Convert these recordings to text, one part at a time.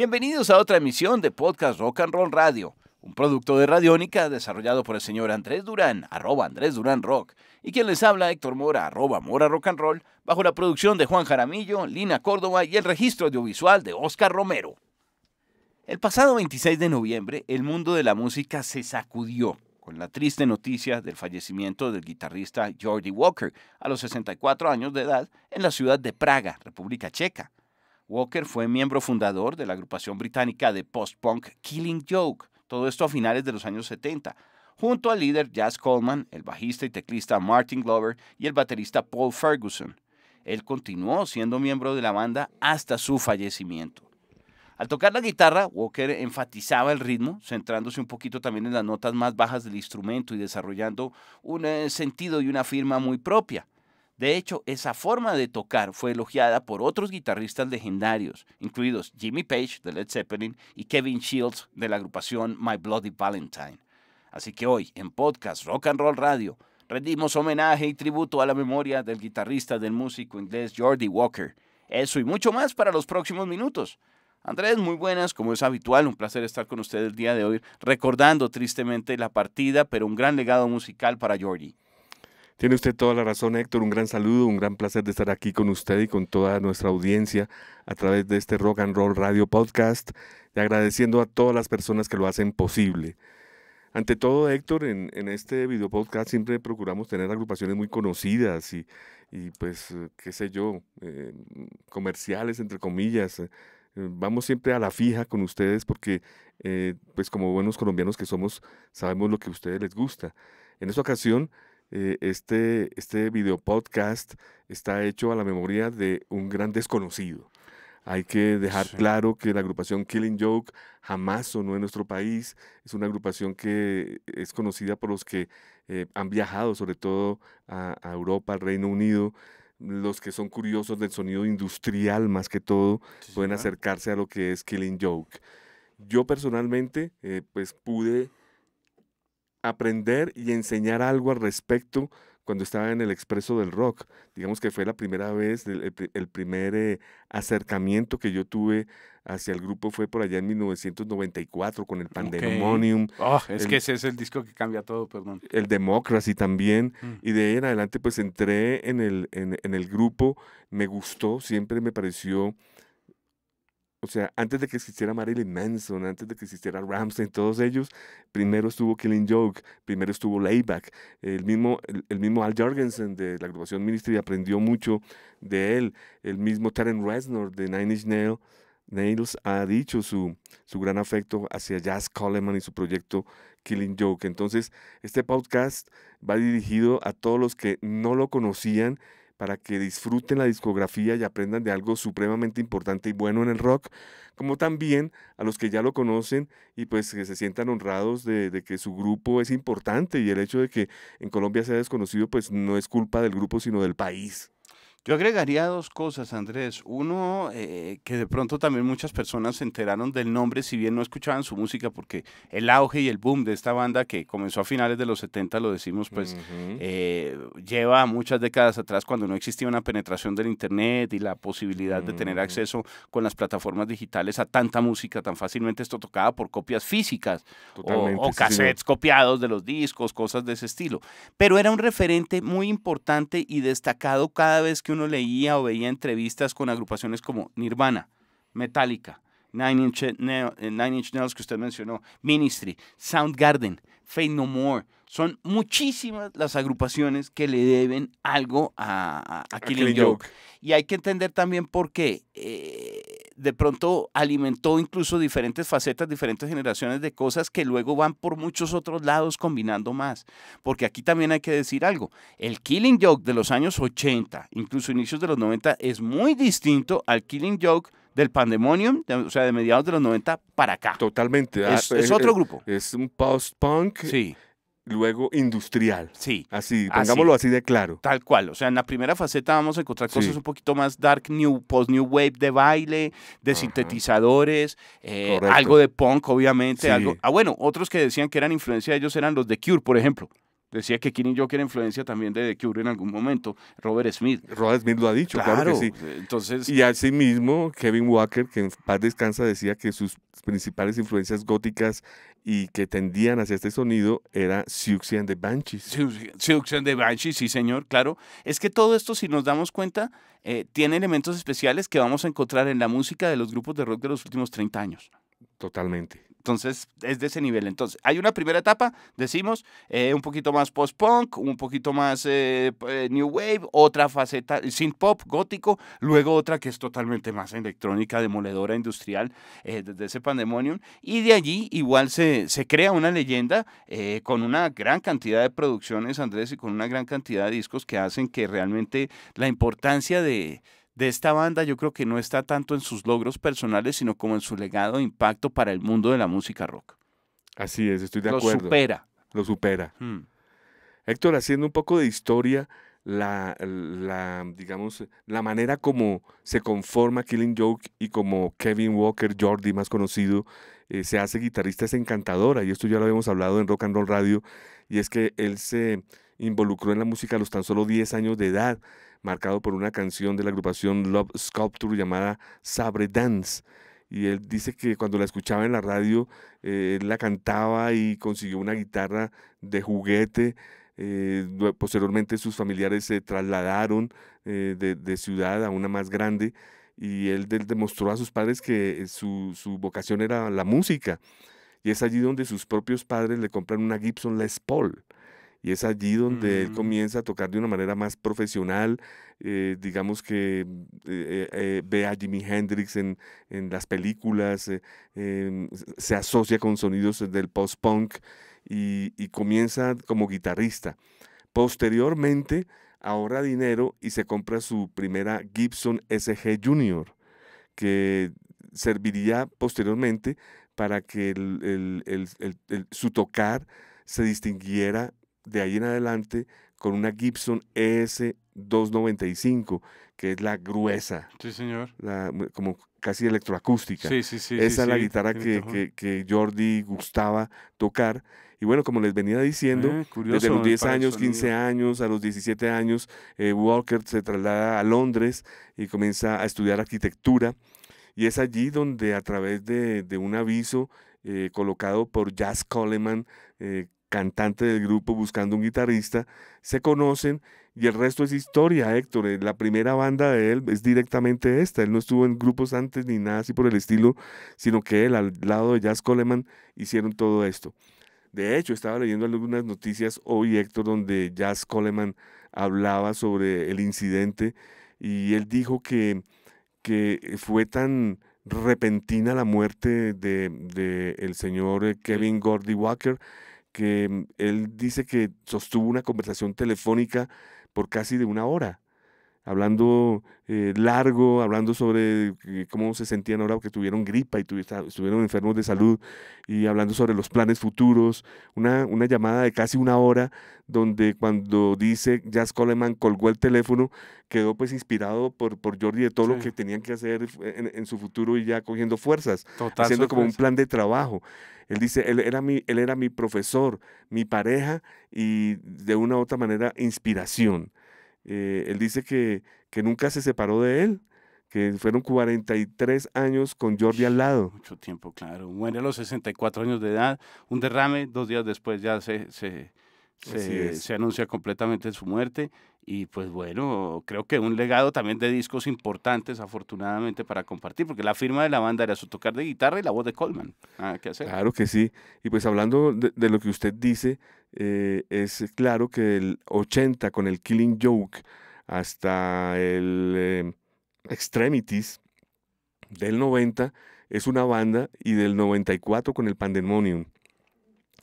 Bienvenidos a otra emisión de Podcast Rock and Roll Radio, un producto de Radiónica desarrollado por el señor Andrés Durán, arroba Andrés Durán Rock, y quien les habla Héctor Mora, arroba Mora Rock and Roll, bajo la producción de Juan Jaramillo, Lina Córdoba y el registro audiovisual de Oscar Romero. El pasado 26 de noviembre, el mundo de la música se sacudió con la triste noticia del fallecimiento del guitarrista Jordi Walker a los 64 años de edad en la ciudad de Praga, República Checa. Walker fue miembro fundador de la agrupación británica de post-punk Killing Joke, todo esto a finales de los años 70, junto al líder Jazz Coleman, el bajista y teclista Martin Glover y el baterista Paul Ferguson. Él continuó siendo miembro de la banda hasta su fallecimiento. Al tocar la guitarra, Walker enfatizaba el ritmo, centrándose un poquito también en las notas más bajas del instrumento y desarrollando un eh, sentido y una firma muy propia. De hecho, esa forma de tocar fue elogiada por otros guitarristas legendarios, incluidos Jimmy Page de Led Zeppelin y Kevin Shields de la agrupación My Bloody Valentine. Así que hoy, en podcast Rock and Roll Radio, rendimos homenaje y tributo a la memoria del guitarrista del músico inglés Jordi Walker. Eso y mucho más para los próximos minutos. Andrés, muy buenas, como es habitual, un placer estar con usted el día de hoy, recordando tristemente la partida, pero un gran legado musical para Jordi. Tiene usted toda la razón, Héctor. Un gran saludo, un gran placer de estar aquí con usted y con toda nuestra audiencia a través de este Rock and Roll Radio Podcast y agradeciendo a todas las personas que lo hacen posible. Ante todo, Héctor, en, este video podcast siempre procuramos tener agrupaciones muy conocidas y, y pues, eh, qué sé yo, eh, comerciales, entre comillas. Eh, vamos siempre a la fija con ustedes porque, pues, como buenos colombianos que somos, sabemos lo que a ustedes les gusta. En esta ocasión, eh, este, este video podcast está hecho a la memoria de un gran desconocido. Hay que dejar claro que la agrupación Killing Joke jamás sonó en nuestro país. Es una agrupación que es conocida por los que eh, han viajado, sobre todo a, Europa, al Reino Unido los que son curiosos del sonido industrial más que todo pueden acercarse a lo que es Killing Joke. Yo personalmente eh, pues pude aprender y enseñar algo al respecto cuando estaba en el Expreso del Rock. Digamos que fue la primera vez, el, primer eh, acercamiento que yo tuve hacia el grupo fue por allá en 1994 con el Pandemonium. Oh, es que ese es el disco que cambia todo, perdón. El Democracy también. Mm. Y de ahí en adelante pues entré en el, en el grupo, me gustó, siempre me pareció o sea, antes de que existiera Marilyn Manson, antes de que existiera Ramstein, todos ellos, primero estuvo Killing Joke, primero estuvo Layback, el mismo, el, mismo Al Jorgensen de la agrupación Ministry aprendió mucho de él, el mismo Taren Reznor de Nine Inch Nails, ha dicho su, su gran afecto hacia Jazz Coleman y su proyecto Killing Joke. Entonces, este podcast va dirigido a todos los que no lo conocían para que disfruten la discografía y aprendan de algo supremamente importante y bueno en el rock, como también a los que ya lo conocen y pues que se sientan honrados de, que su grupo es importante y el hecho de que en Colombia sea desconocido pues no es culpa del grupo sino del país. Yo agregaría dos cosas, Andrés. Uno, eh, que de pronto también muchas personas se enteraron del nombre, si bien no escuchaban su música, porque el auge y el boom de esta banda que comenzó a finales de los 70, lo decimos, pues eh, lleva muchas décadas atrás cuando no existía una penetración del Internet y la posibilidad de tener acceso con las plataformas digitales a tanta música tan fácilmente. Esto tocaba por copias físicas o, cassettes copiados de los discos, cosas de ese estilo. Pero era un referente muy importante y destacado cada vez que uno leía o veía entrevistas con agrupaciones como Nirvana, Metallica, Nine Inch, eh, Nine Nails que usted mencionó, Ministry, Soundgarden, Faith No More, son muchísimas las agrupaciones que le deben algo a, Killing, Joke. Y hay que entender también por qué. Eh, de pronto alimentó incluso diferentes facetas, diferentes generaciones de cosas que luego van por muchos otros lados combinando más. Porque aquí también hay que decir algo. El Killing Joke de los años 80, incluso inicios de los 90, es muy distinto al Killing Joke del Pandemonium, o sea, de mediados de los 90 para acá. Totalmente. Ah, es otro grupo. Es un post-punk. Sí luego industrial. Sí. Así, pongámoslo así, de claro. Tal cual. O sea, en la primera faceta vamos a encontrar cosas un poquito más dark new, post new wave de baile, de sintetizadores, eh, algo de punk, obviamente. Algo, ah, bueno, otros que decían que eran influencia de ellos eran los de Cure, por ejemplo. Decía que Keenan Joker era influencia también de The Cure en algún momento, Robert Smith. Robert Smith lo ha dicho, claro, que sí. Eh, entonces, y mismo Kevin Walker, que en paz descansa, decía que sus principales influencias góticas y que tendían hacia este sonido era Siouxsie and the Banshees. Siouxsie and the Banshees, sí señor, claro. Es que todo esto, si nos damos cuenta, eh, tiene elementos especiales que vamos a encontrar en la música de los grupos de rock de los últimos 30 años. Totalmente. Entonces, es de ese nivel. Entonces, hay una primera etapa, decimos, eh, un poquito más post-punk, un poquito más eh, eh, new wave, otra faceta synth pop, gótico, luego otra que es totalmente más electrónica, demoledora, industrial, desde ese pandemonium. Y de allí igual se, se crea una leyenda con una gran cantidad de producciones, Andrés, y con una gran cantidad de discos que hacen que realmente la importancia de de esta banda yo creo que no está tanto en sus logros personales, sino como en su legado de impacto para el mundo de la música rock. Así es, estoy de acuerdo. Lo supera. Lo supera. Mm. Héctor, haciendo un poco de historia, la, digamos, la manera como se conforma Killing Joke y como Kevin Walker, Jordi más conocido, eh, se hace guitarrista es encantadora, y esto ya lo habíamos hablado en Rock and Roll Radio, y es que él se involucró en la música a los tan solo 10 años de edad marcado por una canción de la agrupación Love Sculpture llamada Sabre Dance. Y él dice que cuando la escuchaba en la radio, eh, él la cantaba y consiguió una guitarra de juguete. Eh, posteriormente sus familiares se trasladaron eh, de, ciudad a una más grande y él demostró a sus padres que su, vocación era la música. Y es allí donde sus propios padres le compran una Gibson Les Paul y es allí donde él mm. comienza a tocar de una manera más profesional. Eh, digamos que mm, eh, eh, ve a Jimi Hendrix en, las películas, em, se asocia con sonidos del post-punk y, comienza como guitarrista. Posteriormente ahorra dinero y se compra su primera Gibson SG Junior, que serviría posteriormente para que su tocar se distinguiera de ahí en adelante con una Gibson ES295, que es la gruesa. Sí, señor. Mm, como casi electroacústica. Esa es la guitarra que, Jordi gustaba tocar. Y bueno, como les venía diciendo, eh, desde los 10 años, 15 años, a los 17 años, eh, Walker se traslada a Londres y comienza a estudiar arquitectura. Y es allí donde a través de, un aviso eh, colocado por Jazz Coleman, cantante del grupo buscando un guitarrista, se conocen y el resto es historia, Héctor. Eh, la primera banda de él es directamente esta. Él no estuvo en grupos antes ni nada así por el estilo, sino que él al lado de Jazz Coleman hicieron todo esto. De hecho, estaba leyendo algunas noticias hoy, Héctor, donde Jazz Coleman hablaba sobre el incidente y él dijo que, que fue tan repentina la muerte de, de el señor eh, Kevin Gordy Walker que mm, él dice que sostuvo una conversación telefónica por casi de una hora hablando eh, largo, hablando sobre cómo se sentían ahora porque tuvieron gripa y estuvieron enfermos de salud, y hablando sobre los planes futuros, una, llamada de casi una hora, donde cuando dice Jazz Coleman colgó el teléfono, quedó pues inspirado por, por Jordi de todo lo que tenían que hacer en, su futuro y ya cogiendo fuerzas, haciendo como un plan de trabajo. Él dice, él era, mi, él era mi profesor, mi pareja y de una u otra manera inspiración. Eh, él dice que, que nunca se separó de él, que fueron 43 años con Jordi al lado. Mucho tiempo, claro. Muere a los 64 años de edad, un derrame, dos días después ya se, se, se anuncia completamente su muerte. Y pues bueno, creo que un legado también de discos importantes, afortunadamente, para compartir, porque la firma de la banda era su tocar de guitarra y la voz de Coleman. Claro que sí. Y pues hablando de, lo que usted dice, eh, es claro que el 80 con el Killing Joke hasta el eh, Extremities del 90 es una banda y del 94 con el Pandemonium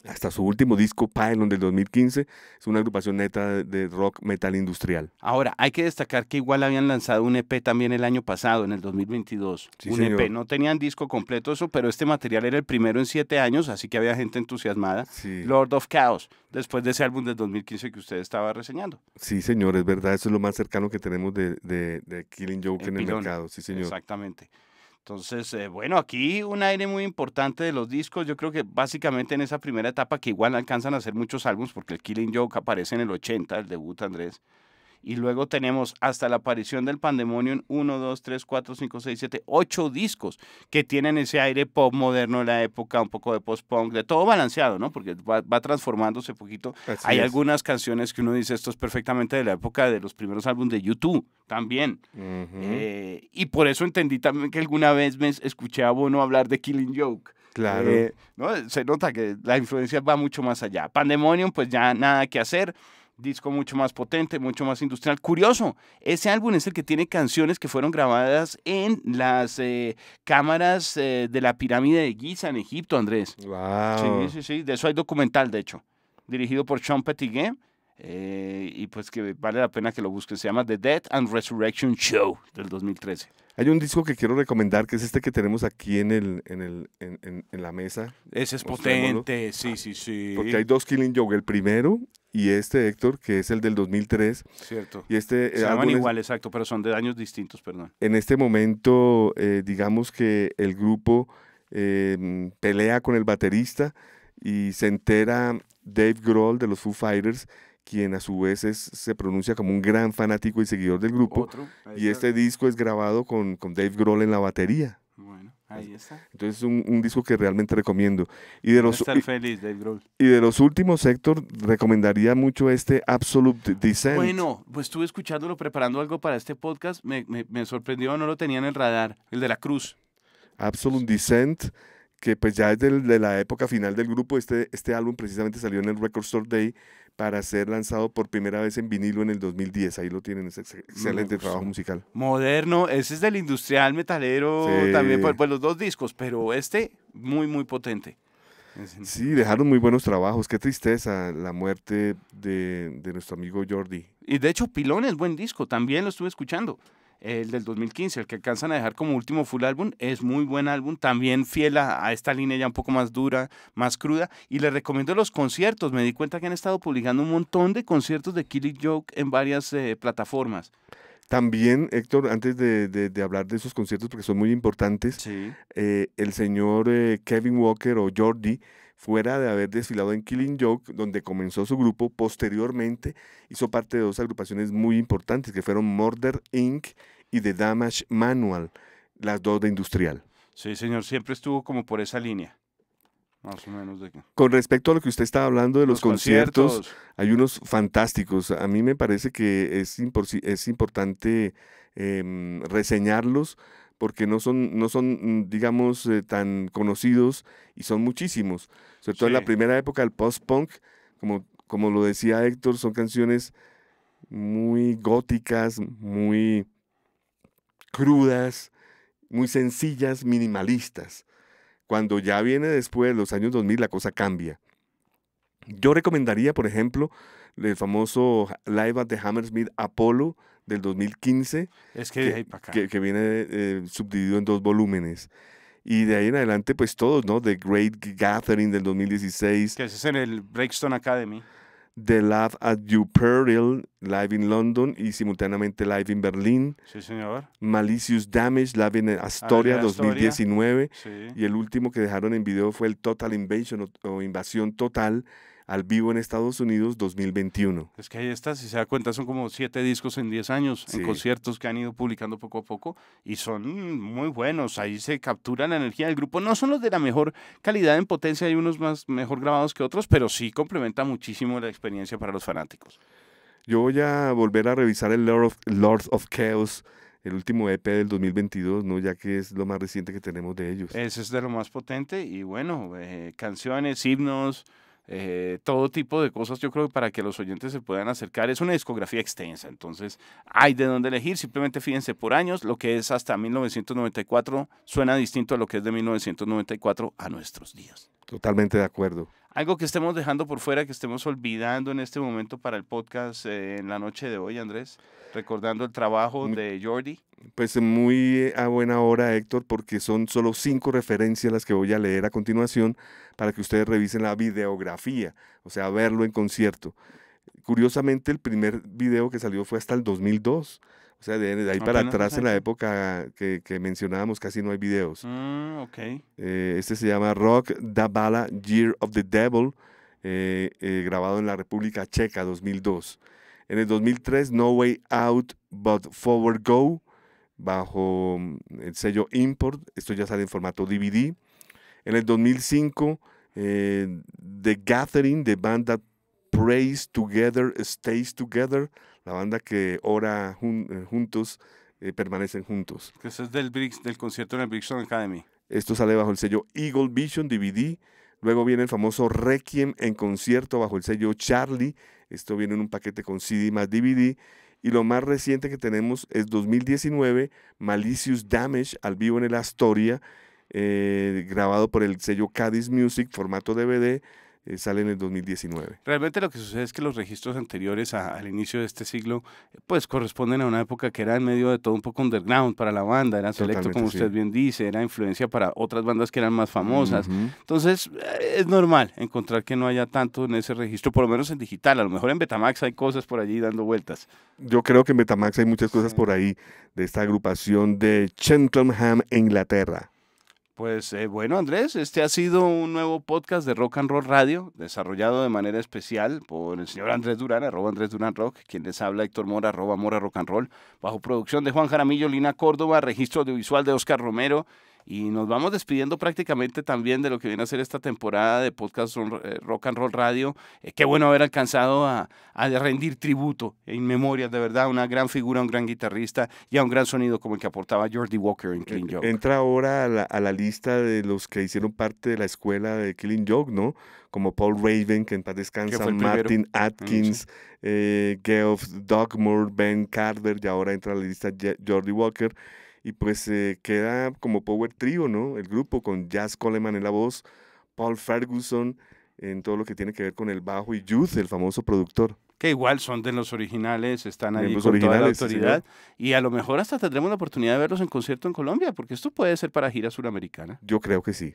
hasta su último disco, Pylon, del 2015, es una agrupación neta de rock metal industrial. Ahora, hay que destacar que igual habían lanzado un EP también el año pasado, en el 2022. un EP, no tenían disco completo eso, pero este material era el primero en siete años, así que había gente entusiasmada. Lord of Chaos, después de ese álbum del 2015 que usted estaba reseñando. Sí, señor, es verdad, eso es lo más cercano que tenemos de, Killing Joke en el mercado, sí, señor. Exactamente. Entonces, eh, bueno, aquí un aire muy importante de los discos. Yo creo que básicamente en esa primera etapa, que igual alcanzan a hacer muchos álbumes, porque el Killing Joke aparece en el 80, el debut Andrés. Y luego tenemos hasta la aparición del Pandemonium 1, 2, 3, 4, 5, 6, 7, 8 discos que tienen ese aire pop moderno de la época, un poco de post-punk, de todo balanceado, ¿no? Porque va, transformándose poquito. Hay algunas canciones que uno dice, esto es perfectamente de la época de los primeros álbumes de YouTube también. Eh, y por eso entendí también que alguna vez me escuché a Bono hablar de Killing Joke. Claro. Eh, ¿no? Se nota que la influencia va mucho más allá. Pandemonium, pues ya nada que hacer. Disco mucho más potente, mucho más industrial. Curioso, ese álbum es el que tiene canciones que fueron grabadas en las eh, cámaras de la pirámide de Giza en Egipto, Andrés. Wow. Sí, sí, sí. De eso hay documental, de hecho. Dirigido por Sean Petiguet eh, y pues que vale la pena que lo busquen. Se llama The Death and Resurrection Show del 2013. Hay un disco que quiero recomendar, que es este que tenemos aquí en, el, en, la mesa. Ese es potente, sí, sí, sí. Porque hay dos Killing Joke, el primero y este Héctor, que es el del 2003. Cierto. Y este, eh, llaman igual, exacto, pero son de años distintos, perdón. En este momento, eh, digamos que el grupo em, pelea con el baterista y se entera Dave Grohl de los Foo Fighters quien a su vez se pronuncia como un gran fanático y seguidor del grupo. y este disco es grabado con, con, Dave Grohl en la batería. Bueno, ahí está. Entonces es un, disco que realmente recomiendo. Y de los, feliz, Dave Grohl. Y de los últimos, Héctor, recomendaría mucho este Absolute Descent. Bueno, pues estuve escuchándolo, preparando algo para este podcast. Me, me sorprendió, no lo tenía en el radar, el de la cruz. Absolute Descent que pues ya es de la época final del grupo, este, este álbum precisamente salió en el Record Store Day para ser lanzado por primera vez en vinilo en el 2010. Ahí lo tienen, ese excelente trabajo musical. Moderno, ese es del industrial metalero, también pues, pues, los dos discos, pero este muy, muy potente. Sí, dejaron muy buenos trabajos. Qué tristeza la muerte de, de, nuestro amigo Jordi. Y de hecho, Pilón es buen disco, también lo estuve escuchando el del 2015, el que alcanzan a dejar como último full álbum, es muy buen álbum, también fiel a, esta línea ya un poco más dura, más cruda, y les recomiendo los conciertos, me di cuenta que han estado publicando un montón de conciertos de Killing Joke en varias eh, plataformas. También, Héctor, antes de, hablar de esos conciertos, porque son muy importantes, eh, el señor eh, Kevin Walker o Jordi, Fuera de haber desfilado en Killing Joke, donde comenzó su grupo, posteriormente hizo parte de dos agrupaciones muy importantes que fueron Murder Inc. y The Damage Manual, las dos de industrial. Sí, señor, siempre estuvo como por esa línea. Más o menos de Con respecto a lo que usted estaba hablando de los, conciertos, hay unos fantásticos. A mí me parece que es, es importante em, reseñarlos porque no son, mm, digamos, eh, tan conocidos y son muchísimos. Sobre todo en la primera época del post-punk, como, lo decía Héctor, son canciones muy góticas, muy crudas, muy sencillas, minimalistas. Cuando ya viene después de los años 2000, la cosa cambia. Yo recomendaría, por ejemplo, el famoso Live at the Hammersmith Apollo del 2015. Es que, que, viene eh, subdividido en dos volúmenes. Y de ahí en adelante, pues todos, ¿no? The Great Gathering del 2016. Que es en el Breakstone Academy. The Love at Duperil, live in London y simultáneamente live in Berlín. Sí, señor. Malicious Damage, live in Astoria, 2019. Sí. Y el último que dejaron en video fue el Total Invasion o Invasión Total, al vivo en Estados Unidos 2021. Es que ahí está, si se da cuenta, son como siete discos en diez años, en conciertos que han ido publicando poco a poco y son muy buenos. Ahí se captura la energía del grupo. No son los de la mejor calidad en potencia, hay unos más mejor grabados que otros, pero sí complementa muchísimo la experiencia para los fanáticos. Yo voy a volver a revisar el Lord of, Chaos el último EP del 2022, ¿no? ya que es lo más reciente que tenemos de ellos. Ese es de lo más potente y bueno, eh, canciones, himnos, eh, todo tipo de cosas, yo creo que para que los oyentes se puedan acercar. Es una discografía extensa, entonces hay de dónde elegir. Simplemente fíjense por años, lo que es hasta 1994 suena distinto a lo que es de 1994 a nuestros días. Totalmente de acuerdo. Algo que estemos dejando por fuera, que estemos olvidando en este momento para el podcast eh, en la noche de hoy, Andrés, recordando el trabajo de Jordi. Pues eh, muy eh, a buena hora, Héctor, porque son solo cinco referencias las que voy a leer a continuación para que ustedes revisen la videografía, o sea, verlo en concierto. Curiosamente, el primer video que salió fue hasta el 2002. O sea, de, ahí para atrás, en la época que, mencionábamos, casi no hay videos. Mm, okay. Eh, este se llama Rock Da Bala Year of the Devil, eh, eh, grabado en la República Checa 2002. En el 2003, No Way Out But Forward Go, bajo mm, el sello Import. Esto ya sale en formato DVD. En el 2005, The Gathering, de banda Prays Together, Stays Together, la banda que ora eh, juntos eh, permanecen juntos. eso es del, del concierto en el Brixton Academy. Esto sale bajo el sello Eagle Vision DVD. Luego viene el famoso Requiem en concierto bajo el sello Charlie. Esto viene en un paquete con CD más DVD. Y lo más reciente que tenemos es 2019, Malicious Damage al vivo en el Astoria, eh, grabado por el sello Cadiz Music, formato DVD. Eh, sale en el 2019. Realmente lo que sucede es que los registros anteriores al inicio de este siglo pues corresponden a una época que era en medio de todo un poco underground para la banda, era selecto como usted bien dice, era influencia para otras bandas que eran más famosas. Entonces eh, es normal encontrar que no haya tanto en ese registro, por lo menos en digital, a lo mejor en Betamax hay cosas por allí dando vueltas. Yo creo que en Betamax hay muchas cosas por ahí de esta agrupación de Cheltenham, Inglaterra. Pues eh, bueno, Andrés, este ha sido un nuevo podcast de Rock and Roll Radio, desarrollado de manera especial por el señor Andrés Durán, arroba Andrés Durán Rock, quien les habla Héctor Mora, arroba Mora Rock and Roll, bajo producción de Juan Jaramillo, Lina Córdoba, registro audiovisual de Oscar Romero y nos vamos despidiendo prácticamente también de lo que viene a ser esta temporada de podcast eh, Rock and Roll Radio. Eh, qué bueno haber alcanzado a, rendir tributo en memoria, de verdad, una gran figura, un gran guitarrista y a un gran sonido como el que aportaba Jordi Walker en Killing Joke. Entra ahora a la, lista de los que hicieron parte de la escuela de Killing Joke, ¿no? como Paul Raven, que en paz descansa, Martin ah, Atkins, eh, Geoff Dogmore, Ben Carver, y ahora entra a la lista Jordi Walker. Y pues se eh, queda como Power Trio, ¿no? El grupo con Jazz Coleman en la voz, Paul Ferguson en todo lo que tiene que ver con el bajo y Youth, el famoso productor que igual son de los originales, están ahí con toda la autoridad. y a lo mejor hasta tendremos la oportunidad de verlos en concierto en Colombia, porque esto puede ser para gira suramericana. Yo creo que sí.